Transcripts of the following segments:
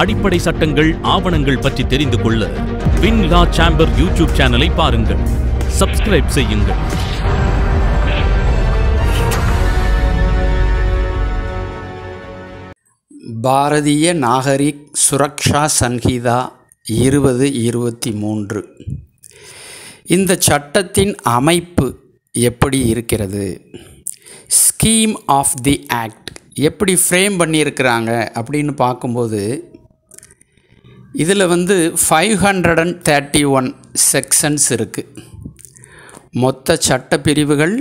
அடிப்படை சட்டங்கள் ஆவணங்கள் பற்றி தெரிந்து கொள்ள வின் லா சாம்பர் யூடியூப் சேனலை பாருங்கள் சப்ஸ்கிரைப் செய்யுங்கள் பாரதிய நாகரிக் சுரக்ஷா சன்ஹிதா இருபது இருபத்தி மூன்று இந்த சட்டத்தின் அமைப்பு எப்படி இருக்கிறது ஸ்கீம் ஆஃப் தி ஆக்ட் எப்படி ஃப்ரேம் அப்படின்னு பார்க்கும்போது இதில் வந்து five hundred and thirty one sections இருக்குது மொத்த சட்டப்பிரிவுகள்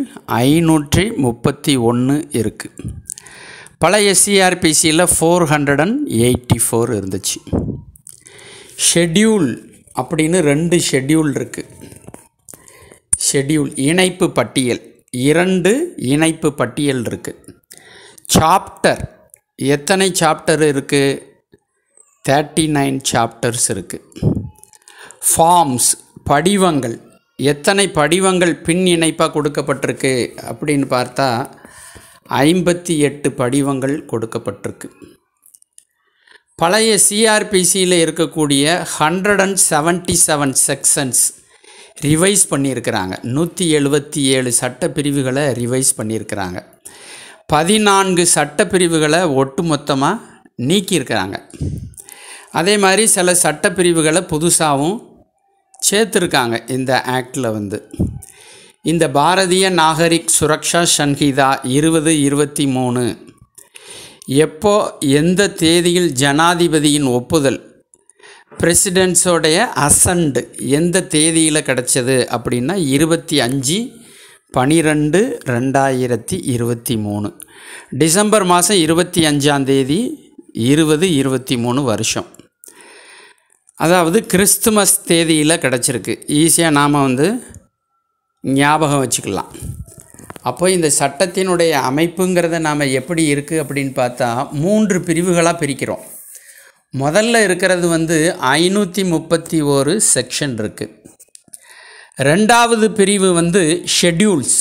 ஐநூற்றி முப்பத்தி ஒன்று இருக்குது பழைய சிஆர்பிசியில் four hundred and eighty four இருந்துச்சு ஷெட்யூல் அப்படின்னு ரெண்டு ஷெட்யூல் இருக்குது ஷெட்யூல் இணைப்பு பட்டியல் இரண்டு இணைப்பு பட்டியல் இருக்குது சாப்டர் எத்தனை சாப்டர் இருக்குது தேர்ட்டி நைன் சாப்டர்ஸ் இருக்குது ஃபார்ம்ஸ் படிவங்கள் எத்தனை படிவங்கள் பின் இணைப்பாக கொடுக்கப்பட்டிருக்கு அப்படின்னு பார்த்தா ஐம்பத்தி எட்டு படிவங்கள் கொடுக்கப்பட்டிருக்கு பழைய சிஆர்பிசியில் இருக்கக்கூடிய hundred and seventy seven sections revise பண்ணியிருக்கிறாங்க நூற்றி எழுபத்தி ஏழு சட்டப்பிரிவுகளை ரிவைஸ் பண்ணியிருக்கிறாங்க பதினான்கு சட்டப்பிரிவுகளை ஒட்டுமொத்தமாக நீக்கியிருக்கிறாங்க அதே மாதிரி சில சட்டப்பிரிவுகளை புதுசாகவும் சேர்த்துருக்காங்க இந்த ஆக்டில் வந்து இந்த பாரதிய நாகரிக் சுரக்ஷா சங்கீதா இருபது இருபத்தி மூணு எப்போ எந்த தேதியில் ஜனாதிபதியின் ஒப்புதல் பிரசிடென்ட்ஸோடைய அசண்ட் எந்த தேதியில் கிடச்சது அப்படின்னா இருபத்தி அஞ்சு பனிரெண்டு ரெண்டாயிரத்தி இருபத்தி மூணு டிசம்பர் மாதம் இருபத்தி அஞ்சாந்தேதி இருபது இருபத்தி மூணு வருஷம் அதாவது கிறிஸ்துமஸ் தேதியில் கிடச்சிருக்கு ஈஸியாக நாம் வந்து ஞாபகம் வச்சுக்கலாம் அப்போ இந்த சட்டத்தினுடைய அமைப்புங்கிறத நாம் எப்படி இருக்குது அப்படின்னு பார்த்தா மூன்று பிரிவுகளாக பிரிக்கிறோம் முதல்ல இருக்கிறது வந்து ஐநூற்றி முப்பத்தி ஒரு செக்ஷன் இருக்குது ரெண்டாவது பிரிவு வந்து ஷெட்யூல்ஸ்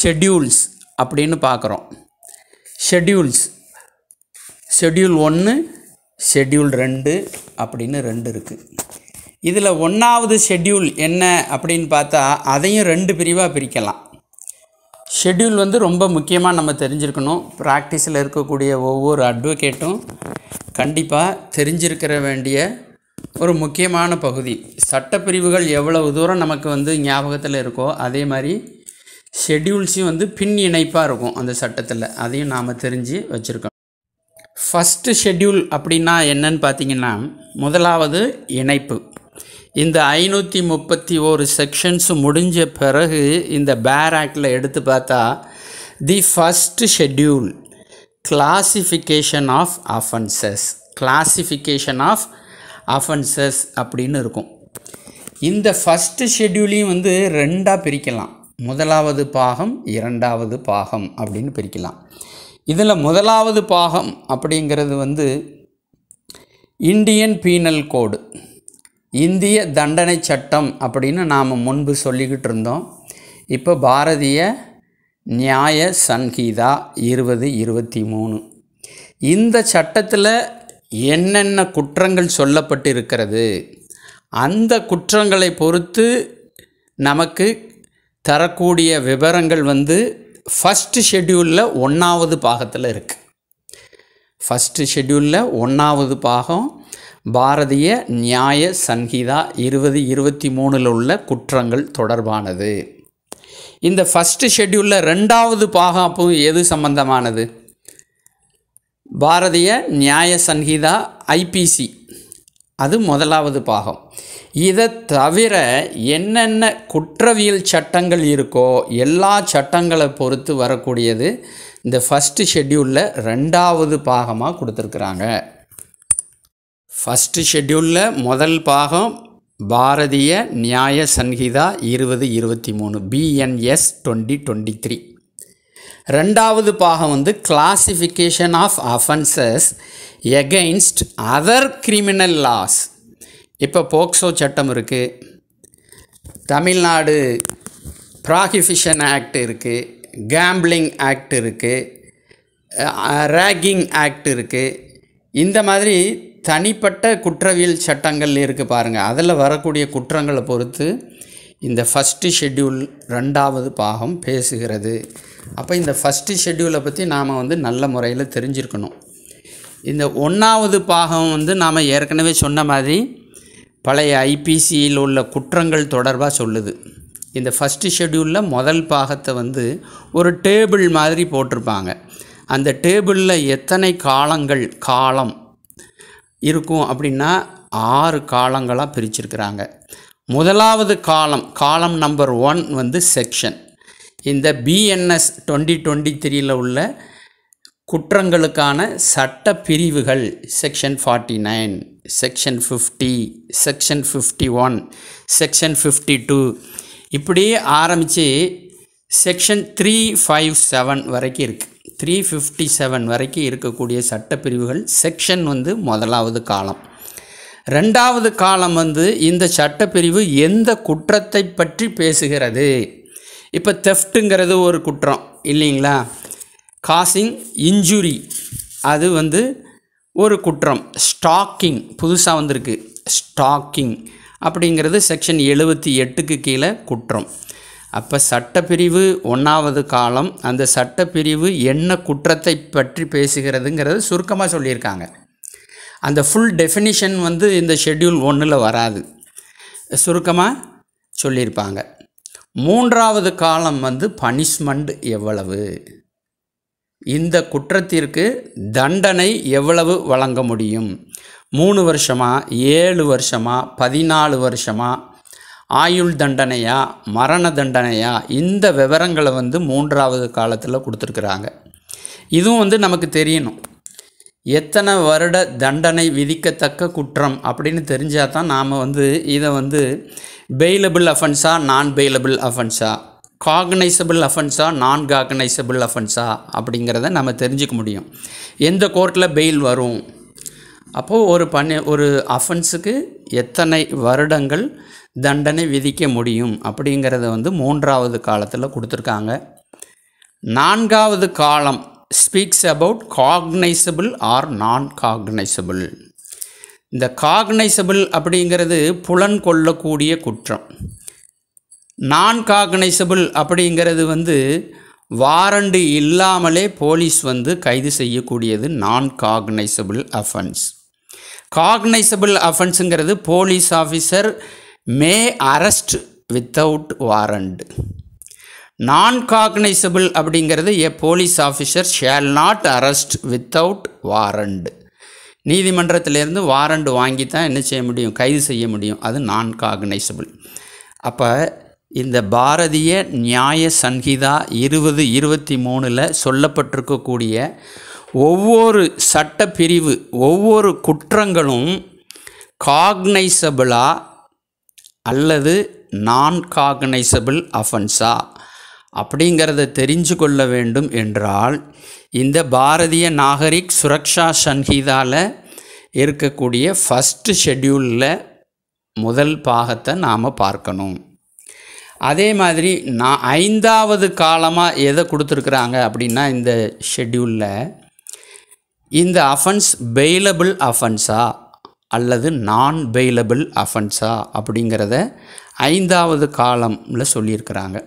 ஷெட்யூல்ஸ் அப்படின்னு பார்க்குறோம் ஷெட்யூல்ஸ் ஷெட்யூல் ஒன்று ஷெட்யூல் ரெண்டு அப்படின்னு ரெண்டு இருக்குது இதில் ஒன்றாவது ஷெட்யூல் என்ன அப்படின்னு பார்த்தா அதையும் ரெண்டு பிரிவாக பிரிக்கலாம் ஷெட்யூல் வந்து ரொம்ப முக்கியமாக நம்ம தெரிஞ்சிருக்கணும் ப்ராக்டிஸில் இருக்கக்கூடிய ஒவ்வொரு அட்வொகேட்டும் கண்டிப்பாக தெரிஞ்சிருக்கிற வேண்டிய ஒரு முக்கியமான பகுதி சட்டப்பிரிவுகள் எவ்வளவு தூரம் நமக்கு வந்து ஞாபகத்தில் இருக்கோ அதே மாதிரி ஷெட்யூல்ஸையும் வந்து பின் இணைப்பாக இருக்கும் அந்த சட்டத்தில் அதையும் நாம் தெரிஞ்சு வச்சுருக்கோம் ஃபஸ்ட்டு ஷெட்யூல் அப்படின்னா என்னன்னு பார்த்தீங்கன்னா முதலாவது இணைப்பு இந்த ஐநூற்றி முப்பத்தி ஒரு செக்ஷன்ஸ் முடிஞ்ச பிறகு இந்த பேர் ஆக்டில் எடுத்து பார்த்தா the first schedule classification of offences classification of offences அப்படின்னு இருக்கும் இந்த ஃபஸ்ட்டு ஷெட்யூலையும் வந்து ரெண்டாக பிரிக்கலாம் முதலாவது பாகம் இரண்டாவது பாகம் அப்படின்னு பிரிக்கலாம் இதில் முதலாவது பாகம் அப்படிங்கிறது வந்து இந்தியன் பீனல் கோடு இந்திய தண்டனை சட்டம் அப்படின்னு நாம் முன்பு சொல்லிக்கிட்டு இருந்தோம் இப்போ பாரதிய நியாய சங்கீதா இருபது இருபத்தி மூணு இந்த சட்டத்தில் என்னென்ன குற்றங்கள் சொல்லப்பட்டிருக்கிறது அந்த குற்றங்களை பொறுத்து நமக்கு தரக்கூடிய விவரங்கள் வந்து ஃபஸ்ட்டு ஷெட்யூலில் ஒன்றாவது பாகத்தில் இருக்குது ஃபஸ்ட்டு ஷெட்யூலில் ஒன்றாவது பாகம் பாரதிய நியாய சங்கீதா இருபது இருபத்தி மூணில் உள்ள குற்றங்கள் தொடர்பானது இந்த ஃபஸ்ட்டு ஷெட்யூலில் ரெண்டாவது பாகம் அப்போ எது சம்பந்தமானது பாரதிய நியாய சங்கீதா ஐபிசி அது முதலாவது பாகம் இதை தவிர என்னென்ன குற்றவியல் சட்டங்கள் இருக்கோ எல்லா சட்டங்களை பொறுத்து வரக்கூடியது இந்த ஃபஸ்ட்டு ஷெட்யூலில் ரெண்டாவது பாகமாக கொடுத்துருக்குறாங்க ஃபஸ்ட்டு ஷெட்யூலில் முதல் பாகம் பாரதிய நியாய சன்ஹிதா இருபது இருபத்தி மூணு பிஎன்எஸ் டுவெண்ட்டி டுவெண்ட்டி த்ரீ ரெண்டாவது பாகம் வந்து classification of offences against other criminal laws இப்போ போக்சோ சட்டம் இருக்குது தமிழ்நாடு ப்ராகிஃபிஷன் ஆக்ட் இருக்குது கேம்பிளிங் ஆக்ட் இருக்குது ரேகிங் ஆக்ட் இருக்குது இந்த மாதிரி தனிப்பட்ட குற்றவியல் சட்டங்கள் இருக்குது பாருங்கள் அதில் வரக்கூடிய குற்றங்களை பொறுத்து இந்த ஃபஸ்ட்டு ஷெட்யூல் ரெண்டாவது பாகம் பேசுகிறது அப்போ இந்த ஃபஸ்ட்டு ஷெட்யூலை பற்றி நாம் வந்து நல்ல முறையில் தெரிஞ்சிருக்கணும் இந்த ஒன்றாவது பாகம் வந்து நாம் ஏற்கனவே சொன்ன மாதிரி பழைய ஐபிசியில் உள்ள குற்றங்கள் தொடர்பாக சொல்லுது இந்த ஃபஸ்ட்டு ஷெட்யூலில் முதல் பாகத்தை வந்து ஒரு டேபிள் மாதிரி போட்டிருப்பாங்க அந்த டேபிளில் எத்தனை காலங்கள் காலம் இருக்கும் அப்படின்னா ஆறு காலங்களாக பிரிச்சிருக்கிறாங்க முதலாவது காலம் காலம் நம்பர் ஒன் வந்து செக்ஷன் இந்த பிஎன்எஸ் டுவெண்ட்டி டுவெண்ட்டி த்ரீயில் உள்ள குற்றங்களுக்கான சட்ட பிரிவுகள் section forty nine section fifty section fifty one section fifty two இப்படி ஆரம்பித்து செக்ஷன் த்ரீ ஃபைவ் செவன் வரைக்கும் இருக்குது த்ரீ ஃபிஃப்டி செவன் வரைக்கும் இருக்கக்கூடிய சட்டப்பிரிவுகள் செக்ஷன் வந்து முதலாவது காலம் ரெண்டாவது காலம் வந்து இந்த சட்டப்பிரிவு எந்த குற்றத்தை பற்றி பேசுகிறது இப்போ தெஃப்ட்டுங்கிறது ஒரு குற்றம் இல்லைங்களா காசிங் இன்ஜுரி அது வந்து ஒரு குற்றம் ஸ்டாக்கிங் புதுசாக வந்திருக்கு ஸ்டாக்கிங் அப்படிங்கிறது செக்ஷன் எழுபத்தி எட்டுக்கு கீழே குற்றம் அப்போ சட்டப்பிரிவு ஒன்றாவது காலம் அந்த சட்டப்பிரிவு என்ன குற்றத்தை பற்றி பேசுகிறதுங்கிறது சுருக்கமாக சொல்லியிருக்காங்க அந்த ஃபுல் டெஃபினிஷன் வந்து இந்த ஷெட்யூல் ஒன்றில் வராது சுருக்கமாக சொல்லியிருப்பாங்க மூன்றாவது காலம் வந்து பனிஷ்மெண்ட் எவ்வளவு இந்த குற்றத்திற்கு தண்டனை எவ்வளவு வழங்க முடியும் மூணு வருஷமாக ஏழு வருஷமாக பதினாலு வருஷமாக ஆயுள் தண்டனையா மரண தண்டனையா இந்த விவரங்களை வந்து மூன்றாவது காலத்தில் கொடுத்துருக்குறாங்க இதுவும் வந்து நமக்கு தெரியணும் எத்தனை வருட தண்டனை விதிக்கத்தக்க குற்றம் அப்படின்னு தெரிஞ்சால் தான் நாம் வந்து இதை வந்து பெயிலபிள் அஃபென்ஸா நான் பெயிலபிள் அஃபென்ஸா காக்னைசபிள் அஃபென்ஸா நான் காக்னைசபிள் அஃபென்ஸா அப்படிங்கிறத நம்ம தெரிஞ்சுக்க முடியும் எந்த கோர்ட்டில் பெயில் வரும் அப்போது ஒரு பண்ணி ஒரு அஃபென்ஸுக்கு எத்தனை வருடங்கள் தண்டனை விதிக்க முடியும் அப்படிங்கிறத வந்து மூன்றாவது காலத்தில் கொடுத்துருக்காங்க நான்காவது column speaks about cognizable or non cognizable இந்த காக்னைசபிள் அப்படிங்கிறது புலன் கொள்ளக்கூடிய குற்றம் நான் காக்னைசபிள் அப்படிங்கிறது வந்து வாரண்டு இல்லாமலே போலீஸ் வந்து கைது செய்யக்கூடியது நான் காக்னைசபிள் அஃபென்ஸ் காக்னைசபிள் அஃபென்ஸுங்கிறது police officer may arrest without warrant non cognizable அப்படிங்கிறது a police officer shall not arrest without warrant நீதிமன்றத்திலேருந்து வாரண்ட் வாங்கி தான் என்ன செய்ய முடியும் கைது செய்ய முடியும் அது நான் காக்னைசபிள் அப்போ இந்த பாரதிய நியாய சன்ஹிதா இருபது இருபத்தி மூணில் சொல்லப்பட்டிருக்கக்கூடிய ஒவ்வொரு சட்டப்பிரிவு ஒவ்வொரு குற்றங்களும் காக்னைசபிளா அல்லது நான் காக்னைசபிள் அஃபென்ஸா அப்படிங்கிறத தெரிஞ்சு கொள்ள வேண்டும் என்றால் இந்த பாரதிய நாகரிக் சுரக்ஷா சன்ஹிதாவில் இருக்கக்கூடிய ஃபஸ்ட்டு ஷெட்யூலில் முதல் பாகத்தை நாம் பார்க்கணும் அதே மாதிரி நான் ஐந்தாவது காலமாக எதை கொடுத்துருக்குறாங்க அப்படின்னா இந்த ஷெட்யூலில் இந்த அஃபன்ஸ் பெயிலபிள் அஃபன்ஸா அல்லது நான் பெயிலபிள் அஃபன்ஸா அப்படிங்கிறத ஐந்தாவது காலமில் சொல்லியிருக்கிறாங்க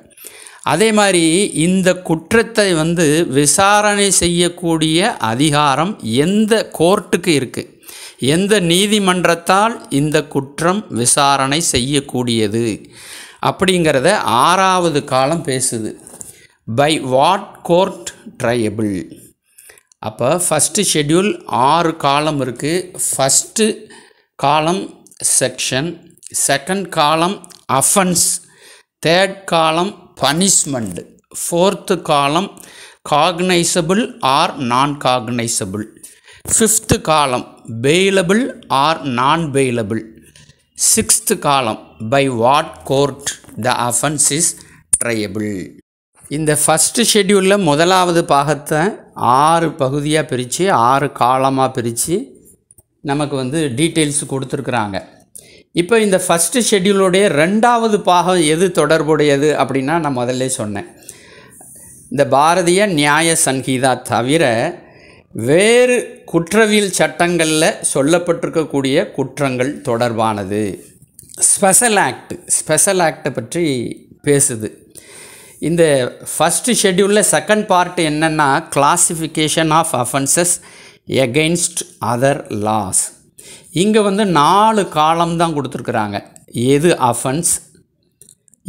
அதே மாதிரி இந்த குற்றத்தை வந்து விசாரணை செய்யக்கூடிய அதிகாரம் எந்த கோர்ட்டுக்கு இருக்குது எந்த நீதிமன்றத்தால் இந்த குற்றம் விசாரணை செய்யக்கூடியது அப்படிங்கிறத ஆறாவது காலம் பேசுது பை வாட் கோர்ட் ட்ரையபிள் அப்போ ஃபஸ்ட்டு ஷெட்யூல் ஆறு காலம் இருக்குது first column section second column offence third column punishment fourth column cognizable or non cognizable fifth column bailable or non bailable sixth column by what court the offence is triable இந்த first ஷெட்யூலில் முதலாவது பாகத்தை ஆறு பகுதியாக பிரித்து ஆறு காலமாக பிரித்து நமக்கு வந்து டீட்டெயில்ஸ் கொடுத்துருக்குறாங்க இப்போ இந்த ஃபஸ்ட்டு ஷெட்யூலுடைய ரெண்டாவது பாகம் எது தொடர்புடையது அப்படின்னா நான் முதல்ல சொன்னேன் இந்த பாரதிய நியாய சங்கீதா தவிர வேறு குற்றவியல் சட்டங்களில் சொல்லப்பட்டிருக்கக்கூடிய குற்றங்கள் தொடர்பானது ஸ்பெஷல் ஆக்ட் ஸ்பெஷல் ஆக்டை பற்றி பேசுது இந்த ஃபஸ்ட்டு ஷெட்யூலில் செகண்ட் பார்ட் என்னென்னா classification of offences against other laws இங்கே வந்து நாலு காலம் தான் கொடுத்துருக்குறாங்க எது அஃபன்ஸ்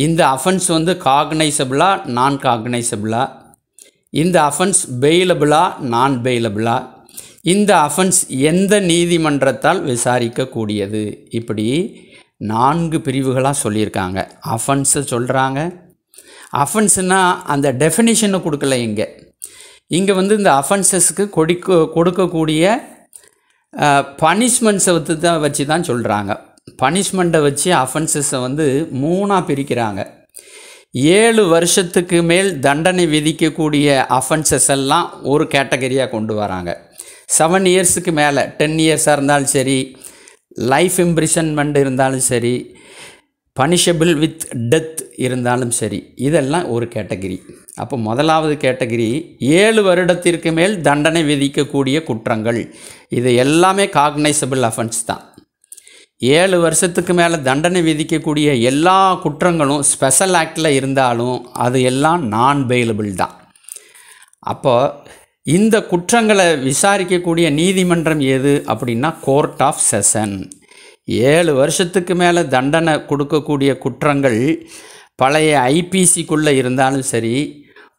இந்த அஃபன்ஸ் வந்து காக்னைசபிளா நான் காக்னைசபிளா இந்த அஃபன்ஸ் பெயிலபிளா நான் பெயிலபிளா இந்த அஃபன்ஸ் எந்த நீதிமன்றத்தால் விசாரிக்கக்கூடியது இப்படி நான்கு பிரிவுகளாக சொல்லியிருக்காங்க அஃபன்ஸை சொல்கிறாங்க அஃபன்ஸுனால் அந்த டெஃபினிஷனை கொடுக்கல இங்கே இங்கே வந்து இந்த அஃபன்சஸ்க்கு கொடுக்க கொடுக்கக்கூடிய பனிஷ்மெண்ட்ஸை வச்சு தான் வச்சு தான் சொல்கிறாங்க பனிஷ்மெண்ட்டை வச்சு அஃபென்சஸை வந்து மூணாக பிரிக்கிறாங்க ஏழு வருஷத்துக்கு மேல் தண்டனை விதிக்கக்கூடிய அஃபென்சஸ் எல்லாம் ஒரு கேட்டகரியாக கொண்டு வராங்க செவன் இயர்ஸுக்கு மேலே டென் இயர்ஸாக இருந்தாலும் சரி லைஃப் இம்ப்ரிஷன்மெண்ட் இருந்தாலும் சரி பனிஷபிள் வித் டெத் இருந்தாலும் சரி இதெல்லாம் ஒரு கேட்டகிரி அப்போ முதலாவது கேட்டகிரி ஏழு வருடத்திற்கு மேல் தண்டனை விதிக்கக்கூடிய குற்றங்கள் இது எல்லாமே காக்னைசபிள் அஃபென்ஸ் தான் ஏழு வருஷத்துக்கு மேலே தண்டனை விதிக்கக்கூடிய எல்லா குற்றங்களும் ஸ்பெஷல் ஆக்டில் இருந்தாலும் அது எல்லாம் நான் பெயிலபிள் தான் அப்போது இந்த குற்றங்களை விசாரிக்கக்கூடிய நீதிமன்றம் எது அப்படின்னா கோர்ட் ஆஃப் செஷன் ஏழு வருஷத்துக்கு மேலே தண்டனை கொடுக்கக்கூடிய குற்றங்கள் பழைய ஐபிசிக்குள்ளே இருந்தாலும் சரி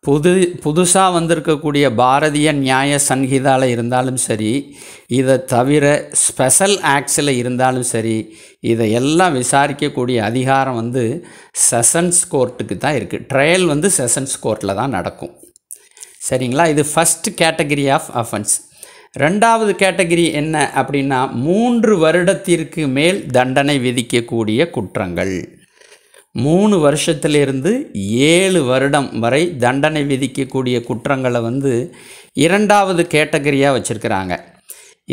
புது புதுசாக வந்திருக்கக்கூடிய பாரதிய நியாய சங்கீதாவில் இருந்தாலும் சரி இதை தவிர ஸ்பெஷல் ஆக்ட்ஸில் இருந்தாலும் சரி இதை எல்லாம் விசாரிக்கக்கூடிய அதிகாரம் வந்து செஷன்ஸ் கோர்ட்டுக்கு தான் இருக்குது ட்ரையல் வந்து செஷன்ஸ் கோர்ட்டில் தான் நடக்கும் சரிங்களா இது ஃபஸ்ட் கேட்டகரி ஆஃப் அஃபன்ஸ் ரெண்டாவது கேட்டகரி என்ன அப்படின்னா மூன்று வருடத்திற்கு மேல் தண்டனை விதிக்கக்கூடிய குற்றங்கள் மூணு வருஷத்திலிருந்து ஏழு வருடம் வரை தண்டனை விதிக்கக்கூடிய குற்றங்களை வந்து இரண்டாவது கேட்டகரியாக வச்சுருக்கிறாங்க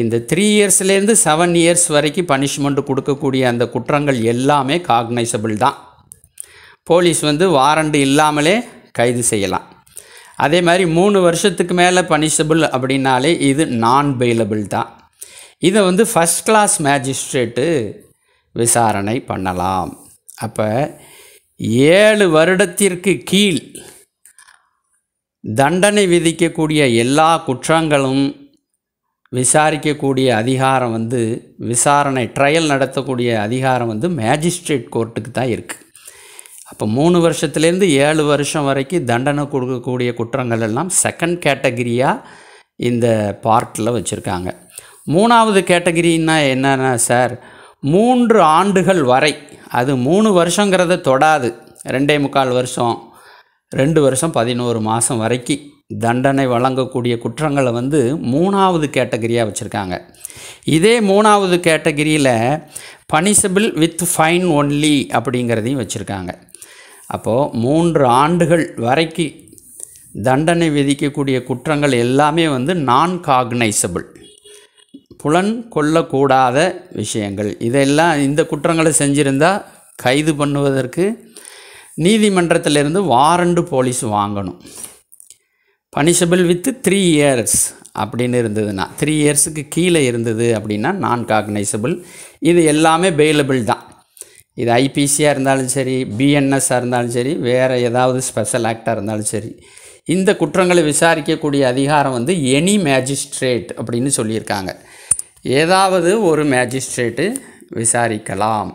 இந்த த்ரீ இயர்ஸ்லேருந்து செவன் இயர்ஸ் வரைக்கும் பனிஷ்மெண்ட்டு கொடுக்கக்கூடிய அந்த குற்றங்கள் எல்லாமே காக்னைசபிள் தான் போலீஸ் வந்து வாரண்ட்டு இல்லாமலே கைது செய்யலாம் அதே மாதிரி மூணு வருஷத்துக்கு மேலே பனிஷபிள் அப்படின்னாலே இது நான் பெயிலபிள் தான் இதை வந்து ஃபஸ்ட் கிளாஸ் மேஜிஸ்ட்ரேட்டு விசாரணை பண்ணலாம் அப்போ ஏழு வருடத்திற்கு கீழ் தண்டனை விதிக்கக்கூடிய எல்லா குற்றங்களும் விசாரிக்கக்கூடிய அதிகாரம் வந்து விசாரணை ட்ரையல் நடத்தக்கூடிய அதிகாரம் வந்து மேஜிஸ்ட்ரேட் கோர்ட்டுக்கு தான் இருக்குது அப்போ மூணு வருஷத்துலேருந்து ஏழு வருஷம் வரைக்கும் தண்டனை கொடுக்கக்கூடிய குற்றங்கள் எல்லாம் செகண்ட் கேட்டகிரியாக இந்த பார்ட்டில் வச்சுருக்காங்க மூணாவது கேட்டகிரின்னா என்னென்னா சார் மூன்று ஆண்டுகள் வரை அது மூணு வருஷங்கிறத தொடாது ரெண்டே முக்கால் வருஷம் ரெண்டு வருஷம் பதினோரு மாதம் வரைக்கும் தண்டனை வழங்கக்கூடிய குற்றங்களை வந்து மூணாவது கேட்டகரியாக வச்சுருக்காங்க இதே மூணாவது கேட்டகிரியில் பனிசபிள் வித் ஃபைன் ஒன்லி அப்படிங்கிறதையும் வச்சுருக்காங்க அப்போது மூன்று ஆண்டுகள் வரைக்கும் தண்டனை விதிக்கக்கூடிய குற்றங்கள் எல்லாமே வந்து நான் காக்னைசபிள் புலன் கொள்ளக்கூடாத விஷயங்கள் இதெல்லாம் இந்த குற்றங்களை செஞ்சுருந்தால் கைது பண்ணுவதற்கு நீதிமன்றத்திலிருந்து வாரண்டு போலீஸ் வாங்கணும் பனிஷபிள் வித்து த்ரீ இயர்ஸ் அப்படின்னு இருந்ததுன்னா த்ரீ இயர்ஸுக்கு கீழே இருந்தது அப்படின்னா நான் காக்னைசபிள் இது எல்லாமே பெயிலபிள் தான் இது ஐபிசியாக இருந்தாலும் சரி பிஎன்எஸ்ஸாக இருந்தாலும் சரி வேறு ஏதாவது ஸ்பெஷல் ஆக்டாக இருந்தாலும் சரி இந்த குற்றங்களை விசாரிக்கக்கூடிய அதிகாரம் வந்து எனி மேஜிஸ்ட்ரேட் அப்படின்னு சொல்லியிருக்காங்க ஏதாவது ஒரு மேஜிஸ்ட்ரேட்டு விசாரிக்கலாம்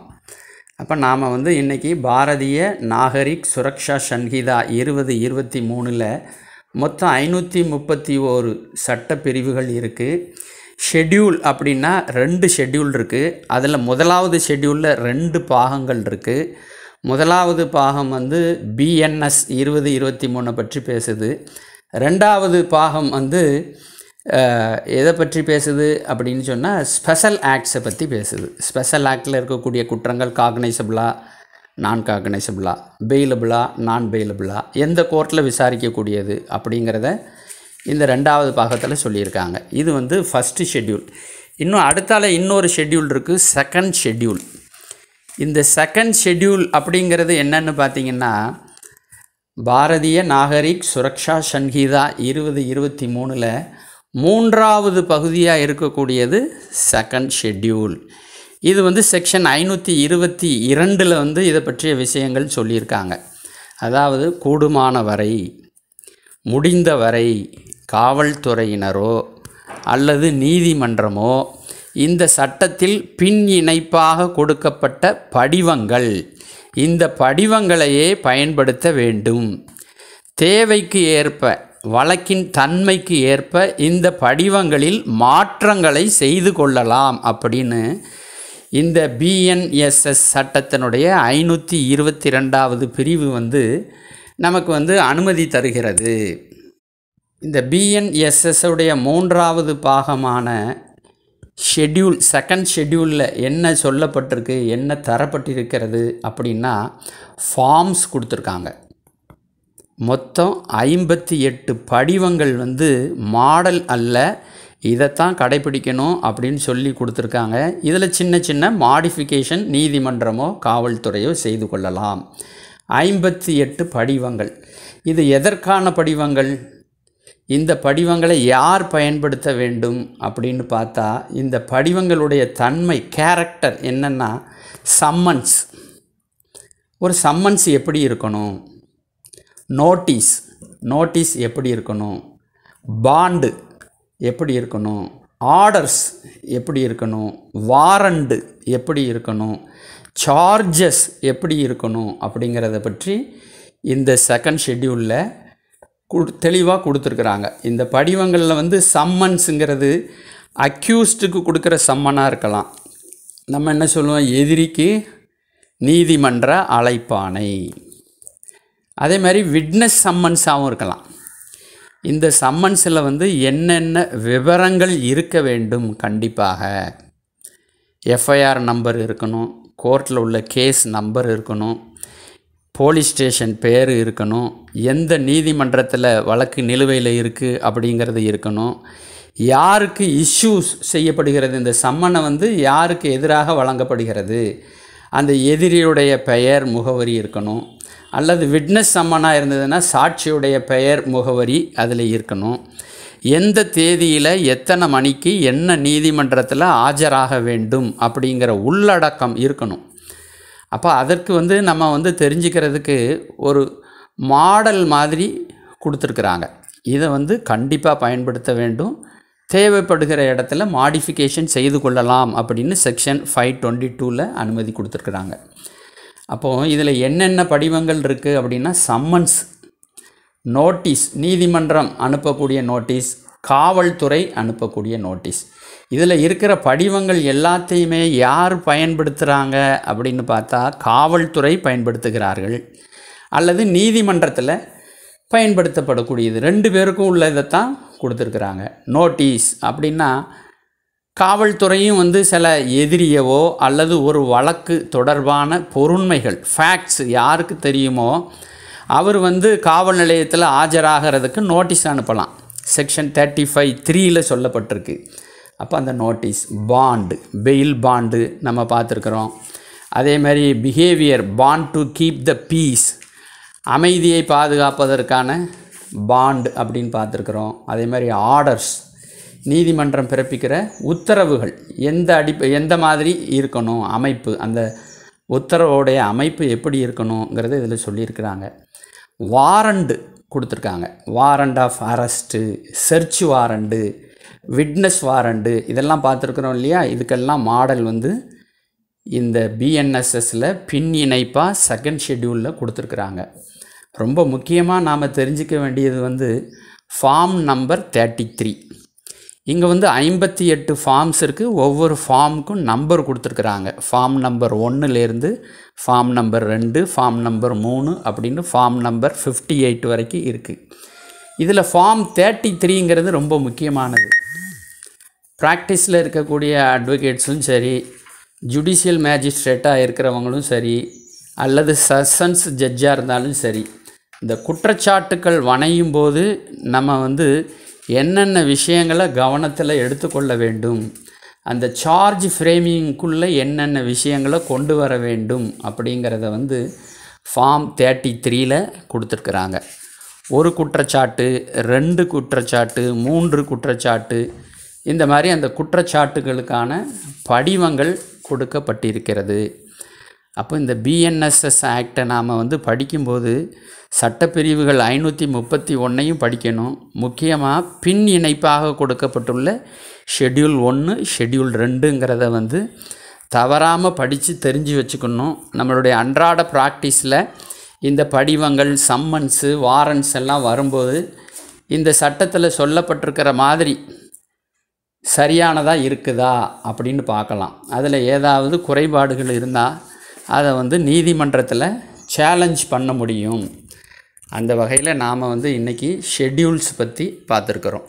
அப்போ நாம் வந்து இன்றைக்கி பாரதிய நாகரிக் சுரக்ஷா சங்கீதா இருபது இருபத்தி மூணில் மொத்தம் ஐநூற்றி முப்பத்தி ஓரு சட்டப்பிரிவுகள் இருக்குது ஷெட்யூல் அப்படின்னா ரெண்டு ஷெட்யூல் இருக்குது அதில் முதலாவது ஷெட்யூலில் ரெண்டு பாகங்கள் இருக்குது முதலாவது பாகம் வந்து பிஎன்எஸ் இருபது இருபத்தி மூணை பற்றி பேசுது ரெண்டாவது பாகம் வந்து எதை பற்றி பேசுது அப்படின்னு சொன்னால் ஸ்பெஷல் ஆக்ட்ஸை பற்றி பேசுது ஸ்பெஷல் ஆக்டில் இருக்கக்கூடிய குற்றங்கள் காக்னைசபிளாக நான் காக்னைசபிளாக பெயிலபிளாக நான் பெயிலபிளாக எந்த கோர்ட்டில் விசாரிக்கக்கூடியது அப்படிங்கிறத இந்த ரெண்டாவது பாகத்தில் சொல்லியிருக்காங்க இது வந்து ஃபஸ்ட்டு ஷெட்யூல் இன்னும் அடுத்தால இன்னொரு ஷெட்யூல் இருக்குது செகண்ட் ஷெட்யூல் இந்த செகண்ட் ஷெட்யூல் அப்படிங்கிறது என்னென்னு பார்த்தீங்கன்னா பாரதிய நாகரிக் சுரக்ஷா சங்கீதா இருபது இருபத்தி மூணில் மூன்றாவது பகுதியாக இருக்கக்கூடியது செகண்ட் ஷெட்யூல் இது வந்து செக்ஷன் ஐநூற்றி இருபத்தி இரண்டில் வந்து இதை பற்றிய விஷயங்கள் சொல்லியிருக்காங்க அதாவது கூடுமான வரை முடிந்த வரை காவல்துறையினரோ அல்லது நீதிமன்றமோ இந்த சட்டத்தில் பின் இணைப்பாக கொடுக்கப்பட்ட படிவங்கள் இந்த படிவங்களையே பயன்படுத்த வேண்டும் தேவைக்கு ஏற்ப வழக்கின் தன்மைக்கு ஏற்ப இந்த படிவங்களில் மாற்றங்களை செய்து கொள்ளலாம் அப்படின்னு இந்த பிஎன்எஸ்எஸ் சட்டத்தினுடைய ஐநூற்றி இருபத்தி ரெண்டாவது பிரிவு வந்து நமக்கு வந்து அனுமதி தருகிறது இந்த பிஎன்எஸ்எஸ்ஸுடைய மூன்றாவது பாகமான ஷெட்யூல் செகண்ட் ஷெட்யூலில் என்ன சொல்லப்பட்டிருக்கு என்ன தரப்பட்டிருக்கிறது அப்படின்னா ஃபார்ம்ஸ் கொடுத்துருக்காங்க மொத்தம் ஐம்பத்தி எட்டு படிவங்கள் வந்து மாடல் அல்ல இதைத்தான் கடைபிடிக்கணும் அப்படின்னு சொல்லி கொடுத்துருக்காங்க இதில் சின்ன சின்ன மாடிஃபிகேஷன் நீதிமன்றமோ காவல்துறையோ செய்து கொள்ளலாம் ஐம்பத்தி எட்டு படிவங்கள் இது எதற்கான படிவங்கள் இந்த படிவங்களை யார் பயன்படுத்த வேண்டும் அப்படின்னு பார்த்தா இந்த படிவங்களுடைய தன்மை கேரக்டர் என்னென்னா சம்மன்ஸ் ஒரு சம்மன்ஸ் எப்படி இருக்கணும் நோட்டீஸ் நோட்டீஸ் எப்படி இருக்கணும் பாண்டு எப்படி இருக்கணும் ஆர்டர்ஸ் எப்படி இருக்கணும் வாரண்டு எப்படி இருக்கணும் சார்ஜஸ் எப்படி இருக்கணும் அப்படிங்கிறத பற்றி இந்த செகண்ட் ஷெட்யூலில் கு தெளிவாக கொடுத்துருக்குறாங்க இந்த படிவங்களில் வந்து சம்மன்ஸுங்கிறது அக்யூஸ்டுக்கு கொடுக்குற சம்மனாக இருக்கலாம் நம்ம என்ன சொல்லுவோம் எதிரிக்கு நீதிமன்ற அழைப்பானை அதே மாதிரி விட்னஸ் சம்மன்ஸாகவும் இருக்கலாம் இந்த சம்மன்ஸில் வந்து என்னென்ன விவரங்கள் இருக்க வேண்டும் கண்டிப்பாக எஃப்ஐஆர் நம்பர் இருக்கணும் கோர்ட்டில் உள்ள கேஸ் நம்பர் இருக்கணும் போலீஸ் ஸ்டேஷன் பேர் இருக்கணும் எந்த நீதிமன்றத்தில் வழக்கு நிலுவையில் இருக்குது அப்படிங்கிறது இருக்கணும் யாருக்கு இஷ்யூஸ் செய்யப்படுகிறது இந்த சம்மனை வந்து யாருக்கு எதிராக வழங்கப்படுகிறது அந்த எதிரியுடைய பெயர் முகவரி இருக்கணும் அல்லது விட்னஸ் சம்மனாக இருந்ததுன்னா சாட்சியுடைய பெயர் முகவரி அதில் இருக்கணும் எந்த தேதியில் எத்தனை மணிக்கு என்ன நீதிமன்றத்தில் ஆஜராக வேண்டும் அப்படிங்கிற உள்ளடக்கம் இருக்கணும் அப்போ அதற்கு வந்து நம்ம வந்து தெரிஞ்சுக்கிறதுக்கு ஒரு மாடல் மாதிரி கொடுத்துருக்குறாங்க இதை வந்து கண்டிப்பாக பயன்படுத்த வேண்டும் தேவைப்படுகிற இடத்துல மாடிஃபிகேஷன் செய்து கொள்ளலாம் அப்படின்னு செக்ஷன் ஃபைவ் டுவெண்ட்டி டூவில் அனுமதி கொடுத்துருக்குறாங்க அப்போது இதில் என்னென்ன படிவங்கள் இருக்குது அப்படின்னா சம்மன்ஸ் நோட்டீஸ் நீதிமன்றம் அனுப்பக்கூடிய நோட்டீஸ் காவல்துறை அனுப்பக்கூடிய நோட்டீஸ் இதில் இருக்கிற படிவங்கள் எல்லாத்தையுமே யார் பயன்படுத்துகிறாங்க அப்படின்னு பார்த்தா காவல்துறை பயன்படுத்துகிறார்கள் அல்லது நீதிமன்றத்தில் பயன்படுத்தப்படக்கூடியது ரெண்டு பேருக்கும் உள்ள இதைத்தான் கொடுத்துருக்குறாங்க நோட்டீஸ் அப்படின்னா காவல்துறையும் வந்து சில எதிரியவோ அல்லது ஒரு வழக்கு தொடர்பான பொருண்மைகள் ஃபேக்ட்ஸ் யாருக்கு தெரியுமோ அவர் வந்து காவல் நிலையத்தில் ஆஜராகிறதுக்கு நோட்டீஸ் அனுப்பலாம் செக்ஷன் தேர்ட்டி ஃபைவ் த்ரீயில் சொல்லப்பட்டிருக்கு அப்போ அந்த நோட்டீஸ் பாண்டு பெயில் பாண்டு நம்ம பார்த்துருக்குறோம் அதே மாதிரி behaviour bond to keep the peace அமைதியை பாதுகாப்பதற்கான பாண்டு அப்படின்னு பார்த்துருக்குறோம் அதே மாதிரி ஆர்டர்ஸ் நீதிமன்றம் பிறப்பிக்கிற உத்தரவுகள் எந்த அடிப்ப எந்த மாதிரி இருக்கணும் அமைப்பு அந்த உத்தரவோடைய அமைப்பு எப்படி இருக்கணுங்கிறத இதில் சொல்லியிருக்கிறாங்க வாரண்டு கொடுத்துருக்காங்க warrant of arrest search warrant witness warrant இதெல்லாம் பார்த்துருக்குறோம் இல்லையா இதுக்கெல்லாம் மாடல் வந்து இந்த பிஎன்எஸ்எஸில் பின் இணைப்பாக செகண்ட் ஷெட்யூலில் கொடுத்துருக்குறாங்க ரொம்ப முக்கியமாக நாம் தெரிஞ்சிக்க வேண்டியது வந்து ஃபார்ம் நம்பர் தேர்ட்டி த்ரீ இங்கே வந்து ஐம்பத்தி எட்டு ஃபார்ம்ஸ் இருக்குது ஒவ்வொரு ஃபார்முக்கும் நம்பர் கொடுத்துருக்குறாங்க ஃபார்ம் நம்பர் ஒன்றுலேருந்து ஃபார்ம் நம்பர் ரெண்டு ஃபார்ம் நம்பர் மூணு அப்படின்னு ஃபார்ம் நம்பர் ஃபிஃப்டி எயிட் வரைக்கும் இருக்குது இதில் ஃபார்ம் தேர்ட்டி த்ரீங்கிறது ரொம்ப முக்கியமானது ப்ராக்டிஸில் இருக்கக்கூடிய அட்வொகேட்ஸும் சரி ஜுடிஷியல் மேஜிஸ்ட்ரேட்டாக இருக்கிறவங்களும் சரி அல்லது சசன்ஸ் ஜட்ஜாக இருந்தாலும் சரி இந்த குற்றச்சாட்டுக்கள் வணையும் போது நம்ம வந்து என்னென்ன விஷயங்களை கவனத்தில் எடுத்துக்கொள்ள வேண்டும் அந்த சார்ஜ் ஃப்ரேமிங்குக்குள்ளே என்னென்ன விஷயங்களை கொண்டு வர வேண்டும் அப்படிங்கிறத வந்து ஃபார்ம் தேர்ட்டி த்ரீயில் கொடுத்துருக்குறாங்க ஒரு குற்றச்சாட்டு ரெண்டு குற்றச்சாட்டு மூன்று குற்றச்சாட்டு இந்த மாதிரி அந்த குற்றச்சாட்டுகளுக்கான படிவங்கள் கொடுக்கப்பட்டிருக்கிறது அப்போ இந்த பிஎன்எஸ்எஸ் ஆக்டை நாம் வந்து படிக்கும்போது சட்டப்பிரிவுகள் ஐநூற்றி முப்பத்தி ஒன்றையும் படிக்கணும் முக்கியமாக பின் இணைப்பாக கொடுக்கப்பட்டுள்ள ஷெட்யூல் ஒன்று ஷெட்யூல் ரெண்டுங்கிறத வந்து தவறாமல் படித்து தெரிஞ்சு வச்சுக்கணும் நம்மளுடைய அன்றாட ப்ராக்டிஸில் இந்த படிவங்கள் சம்மன்ஸு வாரண்ட்ஸ் எல்லாம் வரும்போது இந்த சட்டத்தில் சொல்லப்பட்டிருக்கிற மாதிரி சரியானதாக இருக்குதா அப்படின்னு பார்க்கலாம் அதில் ஏதாவது குறைபாடுகள் இருந்தால் அதை வந்து நீதிமன்றத்தில் சேலஞ்ச் பண்ண முடியும் அந்த வகையில் நாம் வந்து இன்றைக்கி ஷெட்யூல்ஸ் பற்றி பார்த்துருக்குறோம்